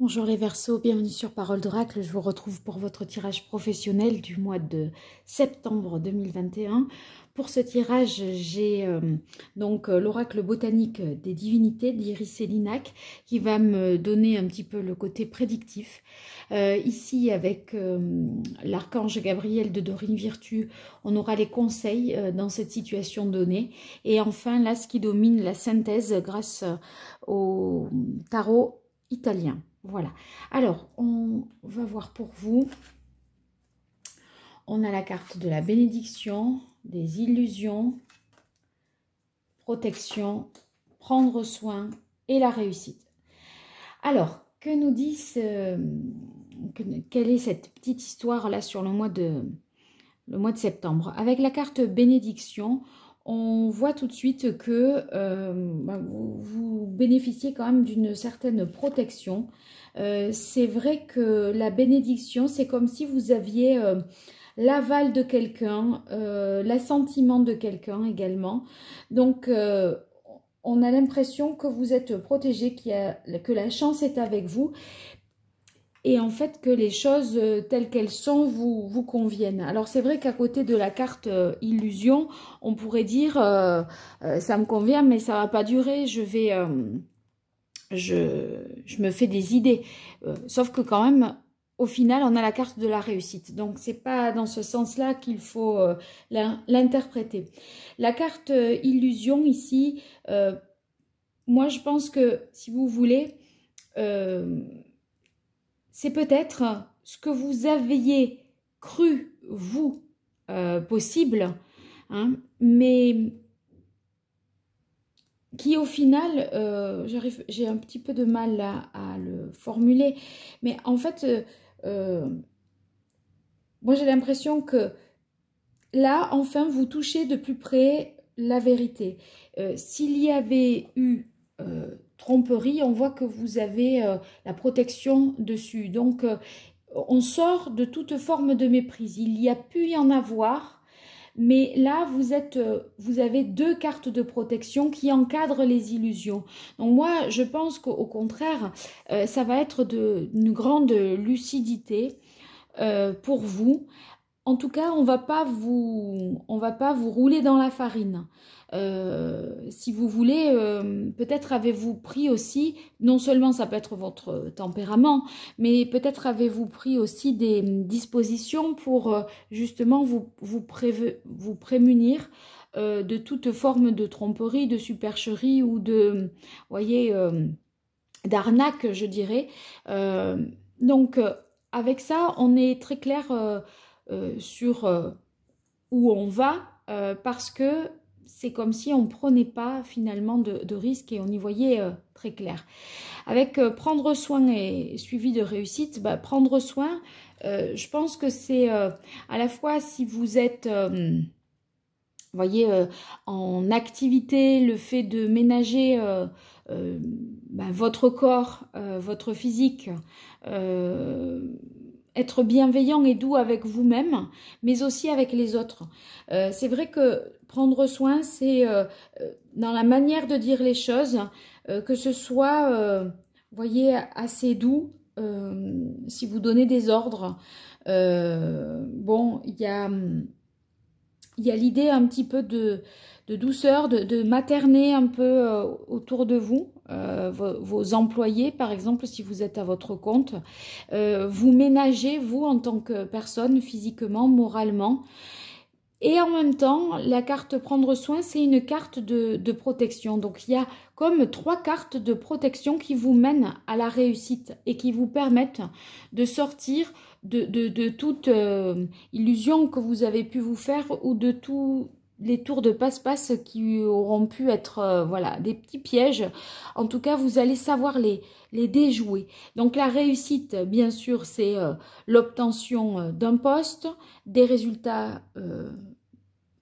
Bonjour les Verseaux, bienvenue sur Parole d'Oracle. Je vous retrouve pour votre tirage professionnel du mois de septembre 2021. Pour ce tirage, j'ai euh, donc euh, l'oracle botanique des divinités d'Iris et Linac qui va me donner un petit peu le côté prédictif. Euh, ici, avec l'archange Gabriel de Dorine Virtu, on aura les conseils dans cette situation donnée. Et enfin, là, ce qui domine la synthèse grâce au tarot italien. Voilà. Alors, on va voir pour vous. On a la carte de la bénédiction, des illusions, protection, prendre soin et la réussite. Alors, que nous dit euh, quelle est cette petite histoire là sur le mois de, le mois de septembre Avec la carte bénédiction, on voit tout de suite que euh, ben, vous, bénéficiez quand même d'une certaine protection. Euh, c'est vrai que la bénédiction, c'est comme si vous aviez euh, l'aval de quelqu'un, l'assentiment de quelqu'un également. Donc, on a l'impression que vous êtes protégé, que la chance est avec vous et en fait que les choses euh, telles qu'elles sont vous, vous conviennent. Alors c'est vrai qu'à côté de la carte euh, illusion, on pourrait dire euh, ça me convient mais ça va pas durer, je vais... Je, me fais des idées. sauf que quand même, au final, on a la carte de la réussite. Donc, c'est pas dans ce sens-là qu'il faut l'interpréter. La carte illusion ici, moi je pense que si vous voulez, c'est peut-être ce que vous aviez cru, vous, euh, possible, hein, mais qui au final, euh, j'ai un petit peu de mal à, le formuler, mais en fait, euh, moi j'ai l'impression que là, enfin, vous touchez de plus près la vérité. S'il y avait eu tromperie, on voit que vous avez euh, la protection dessus. Donc, euh, on sort de toute forme de méprise. Il y a pu y en avoir, mais là, vous, êtes, euh, vous avez deux cartes de protection qui encadrent les illusions. Donc moi, je pense qu'au contraire, ça va être de, grande lucidité pour vous en tout cas, on va pas vous, va pas vous rouler dans la farine. Euh, si vous voulez, euh, peut-être avez-vous pris aussi, non seulement ça peut être votre tempérament, mais peut-être avez-vous pris aussi des dispositions pour euh, justement vous, vous, vous prémunir de toute forme de tromperie, de supercherie ou de, voyez, d'arnaque, je dirais. donc, avec ça, on est très clair euh, sur euh, où on va, euh, parce que c'est comme si on prenait pas finalement de, risque risques et on y voyait très clair. Avec prendre soin et suivi de réussite, bah, prendre soin, je pense que c'est à la fois si vous êtes... voyez, en activité, le fait de ménager bah, votre corps, votre physique, être bienveillant et doux avec vous-même, mais aussi avec les autres. Euh, c'est vrai que prendre soin, c'est euh, euh, dans la manière de dire les choses, que ce soit, vous voyez, assez doux, si vous donnez des ordres. bon, il y a, y a l'idée un petit peu de de douceur, de, materner un peu euh, autour de vous, euh, vos, employés par exemple si vous êtes à votre compte, euh, vous ménagez vous en tant que personne physiquement, moralement. Et en même temps, la carte prendre soin, c'est une carte de, de, protection. Donc il y a comme trois cartes de protection qui vous mènent à la réussite et qui vous permettent de sortir de, de toute illusion que vous avez pu vous faire ou de tout, les tours de passe-passe qui auront pu être euh, voilà des petits pièges. En tout cas, vous allez savoir les, les déjouer. Donc la réussite, bien sûr, c'est euh, l'obtention euh, d'un poste, des résultats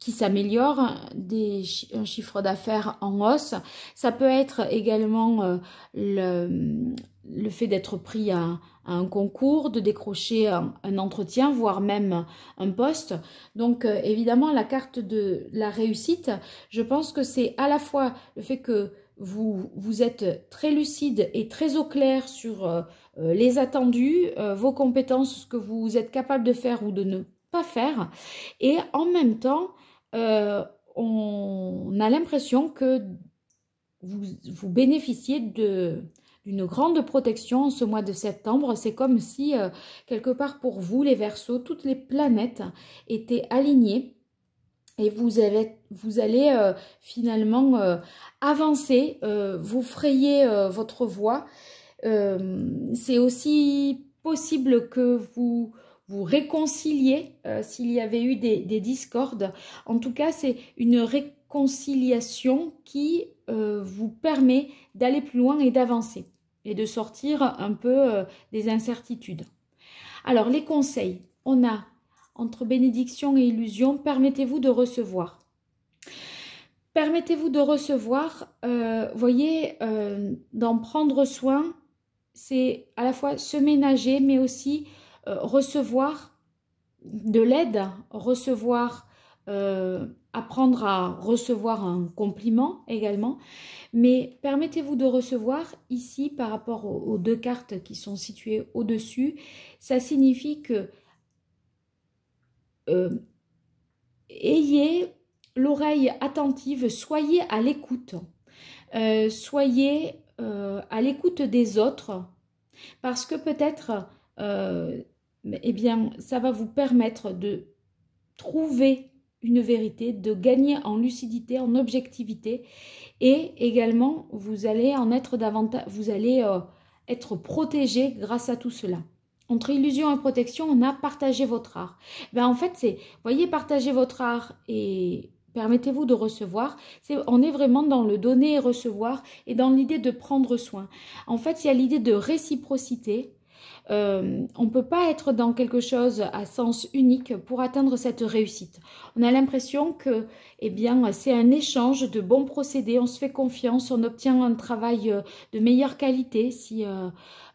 qui s'améliore, un chiffre d'affaires en hausse. Ça peut être également euh, le, fait d'être pris à, un concours, de décrocher un, entretien, voire même un poste. Donc euh, évidemment, la carte de la réussite, je pense que c'est à la fois le fait que vous, vous êtes très lucide et très au clair sur euh, les attendus, vos compétences, ce que vous êtes capable de faire ou de ne pas faire. Et en même temps, euh, on a l'impression que vous, bénéficiez de, d'une grande protection en ce mois de septembre. C'est comme si, euh, quelque part pour vous, les Verseaux, toutes les planètes étaient alignées et vous, vous allez euh, finalement avancer, vous frayer votre voie. C'est aussi possible que vous vous réconcilier euh, s'il y avait eu des, discordes. En tout cas, c'est une réconciliation qui euh, vous permet d'aller plus loin et d'avancer et de sortir un peu euh, des incertitudes. Alors, les conseils, on a entre bénédiction et illusion, permettez-vous de recevoir. Permettez-vous de recevoir, voyez, d'en prendre soin, c'est à la fois se ménager, mais aussi euh, recevoir de l'aide, recevoir, euh, apprendre à recevoir un compliment également. Mais permettez-vous de recevoir ici par rapport aux, deux cartes qui sont situées au-dessus. Ça signifie que euh, ayez l'oreille attentive, soyez à l'écoute. soyez à l'écoute des autres parce que peut-être eh bien, ça va vous permettre de trouver une vérité, de gagner en lucidité, en objectivité, et également vous allez en être davantage, vous allez euh, être protégé grâce à tout cela. Entre illusion et protection, on a partagé votre art. Ben en fait, c'est, voyez, partager votre art et permettez-vous de recevoir. C'est, on est vraiment dans le donner et recevoir et dans l'idée de prendre soin. En fait, il y a l'idée de réciprocité euh, on ne peut pas être dans quelque chose à sens unique pour atteindre cette réussite. On a l'impression que eh bien, c'est un échange de bons procédés, on se fait confiance, on obtient un travail euh, de meilleure qualité si, euh,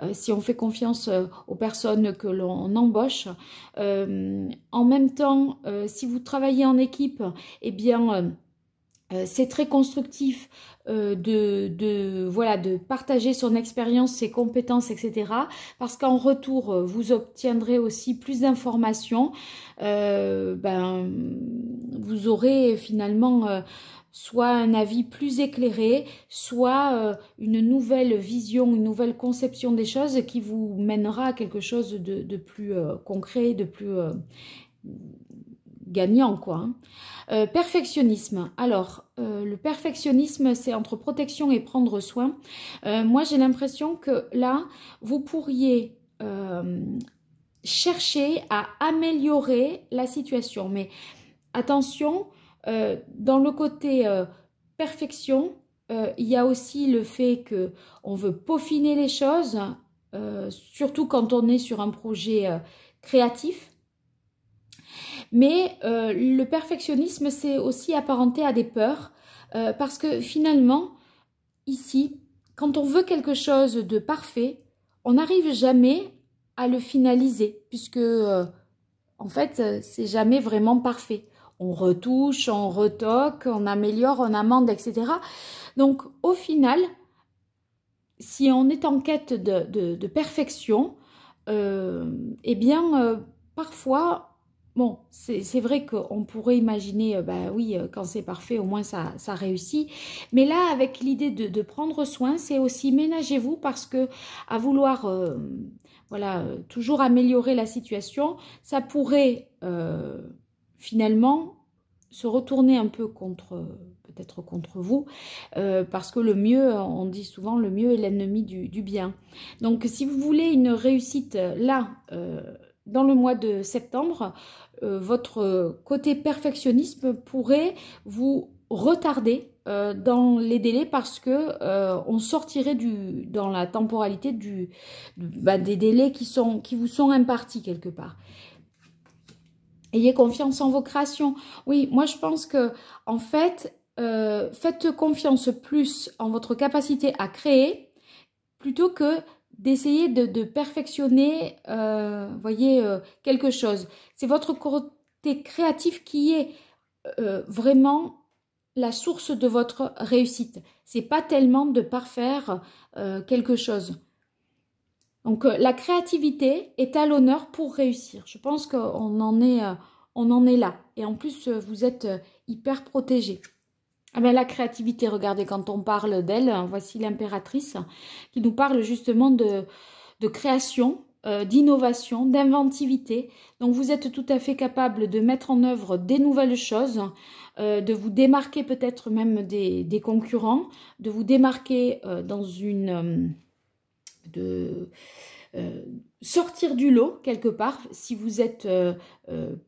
on fait confiance aux personnes que l'on embauche. en même temps, si vous travaillez en équipe, eh bien euh, c'est très constructif euh, de, voilà, de partager son expérience, ses compétences, etc. Parce qu'en retour, euh, vous obtiendrez aussi plus d'informations. ben, vous aurez finalement soit un avis plus éclairé, soit une nouvelle vision, une nouvelle conception des choses qui vous mènera à quelque chose de plus concret, de plus gagnant, quoi. Hein. Euh, perfectionnisme. Alors, euh, le perfectionnisme, c'est entre protection et prendre soin. Euh, moi, j'ai l'impression que là, vous pourriez chercher à améliorer la situation. Mais attention, dans le côté perfection, il y a aussi le fait que on veut peaufiner les choses, surtout quand on est sur un projet créatif mais euh, le perfectionnisme, c'est aussi apparenté à des peurs, euh, parce que finalement, ici, quand on veut quelque chose de parfait, on n'arrive jamais à le finaliser, puisque euh, en fait, c'est jamais vraiment parfait. On retouche, on retoque, on améliore, on amende, etc. Donc, au final, si on est en quête de, de perfection, eh bien, parfois, Bon, c'est vrai qu'on pourrait imaginer, ben oui, euh, quand c'est parfait, au moins ça, réussit. Mais là, avec l'idée de, prendre soin, c'est aussi ménagez-vous parce que à vouloir, euh, voilà, toujours améliorer la situation, ça pourrait finalement se retourner un peu contre, peut-être contre vous, parce que le mieux, on dit souvent, le mieux est l'ennemi du, bien. Donc, si vous voulez une réussite là, dans le mois de septembre, euh, votre côté perfectionnisme pourrait vous retarder euh, dans les délais parce que euh, on sortirait du, dans la temporalité du, bah, des délais qui, sont, qui vous sont impartis quelque part. Ayez confiance en vos créations. Oui, moi je pense que en fait, faites confiance plus en votre capacité à créer plutôt que d'essayer de, perfectionner, euh, voyez, euh, quelque chose. C'est votre côté créatif qui est euh, vraiment la source de votre réussite. C'est pas tellement de parfaire quelque chose. Donc la créativité est à l'honneur pour réussir. Je pense qu'on en est, on en est là. Et en plus, vous êtes hyper protégé. Ah ben, la créativité, regardez, quand on parle d'elle, voici l'impératrice qui nous parle justement de, de création, euh, d'innovation, d'inventivité. Donc vous êtes tout à fait capable de mettre en œuvre des nouvelles choses, euh, de vous démarquer peut-être même des, concurrents, de vous démarquer euh, dans une... de, sortir du lot quelque part si vous êtes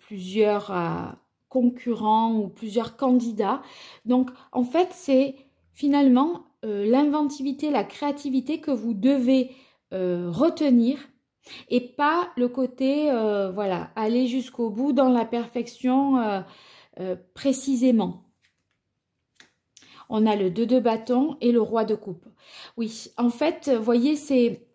plusieurs à concurrents ou plusieurs candidats. Donc en fait, c'est finalement euh, l'inventivité, la créativité que vous devez euh, retenir et pas le côté, euh, voilà, aller jusqu'au bout dans la perfection précisément. On a le 2 de bâton et le roi de coupe. Oui, en fait, voyez, c'est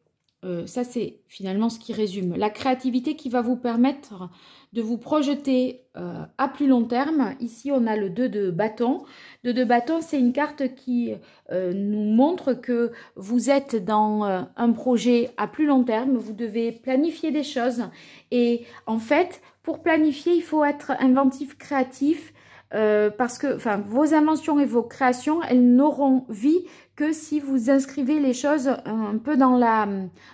euh, ça, c'est finalement ce qui résume. La créativité qui va vous permettre de vous projeter euh, à plus long terme. Ici, on a le 2 de bâton. Le 2 de bâton, c'est une carte qui euh, nous montre que vous êtes dans un projet à plus long terme. Vous devez planifier des choses. Et en fait, pour planifier, il faut être inventif, créatif. parce que vos inventions et vos créations, elles n'auront vie que si vous inscrivez les choses un peu dans la,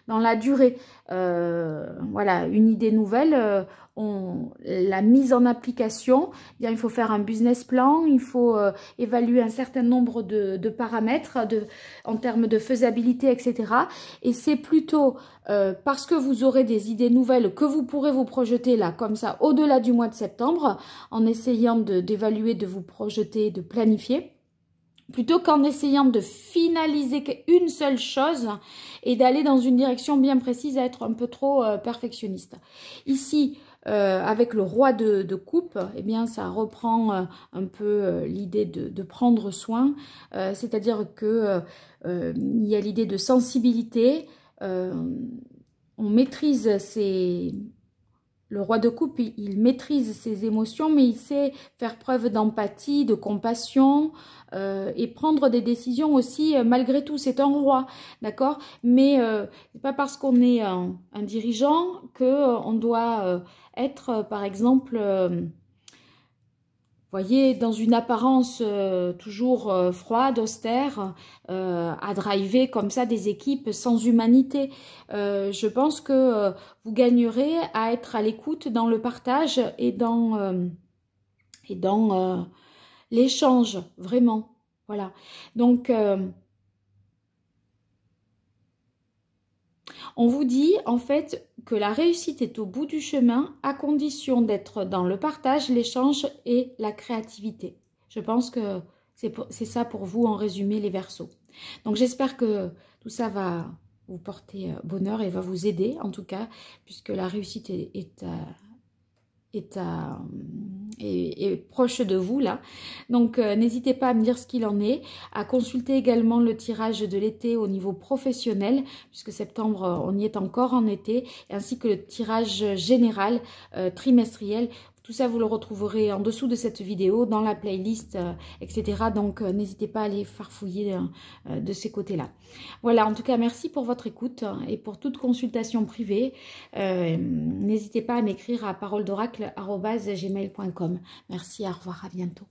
dans la durée. Euh, voilà, une idée nouvelle, euh, on, la mise en application, eh bien, il faut faire un business plan, il faut euh, évaluer un certain nombre de, paramètres de, en termes de faisabilité, etc. Et c'est plutôt parce que vous aurez des idées nouvelles que vous pourrez vous projeter là, comme ça, au-delà du mois de septembre, en essayant d'évaluer, de vous projeter, de planifier plutôt qu'en essayant de finaliser une seule chose et d'aller dans une direction bien précise à être un peu trop euh, perfectionniste. Ici, euh, avec le roi de, de, coupe, eh bien, ça reprend euh, un peu l'idée de, de, prendre soin, c'est-à-dire que il y a l'idée de sensibilité, on maîtrise ses, le roi de coupe, il, maîtrise ses émotions, mais il sait faire preuve d'empathie, de compassion euh, et prendre des décisions aussi euh, malgré tout. C'est un roi, d'accord Mais euh, c'est pas parce qu'on est un, un, dirigeant qu'on euh, on doit être, par exemple voyez, dans une apparence euh, toujours euh, froide, austère, euh, à driver comme ça des équipes sans humanité. je pense que vous gagnerez à être à l'écoute dans le partage et dans, et dans l'échange, vraiment. Voilà. Donc, on vous dit, en fait, que la réussite est au bout du chemin à condition d'être dans le partage, l'échange et la créativité. Je pense que c'est ça pour vous en résumé les versos. Donc j'espère que tout ça va vous porter euh, bonheur et va vous aider en tout cas, puisque la réussite est, Est à hum, et proche de vous là. Donc euh, n'hésitez pas à me dire ce qu'il en est, à consulter également le tirage de l'été au niveau professionnel, puisque septembre euh, on y est encore en été, ainsi que le tirage général euh, trimestriel tout ça, vous le retrouverez en dessous de cette vidéo, dans la playlist, euh, etc. Donc, euh, n'hésitez pas à aller farfouiller euh, de ces côtés-là. Voilà, en tout cas, merci pour votre écoute hein, et pour toute consultation privée. n'hésitez pas à m'écrire à paroledoracle.gmail.com. Merci, au revoir, à bientôt.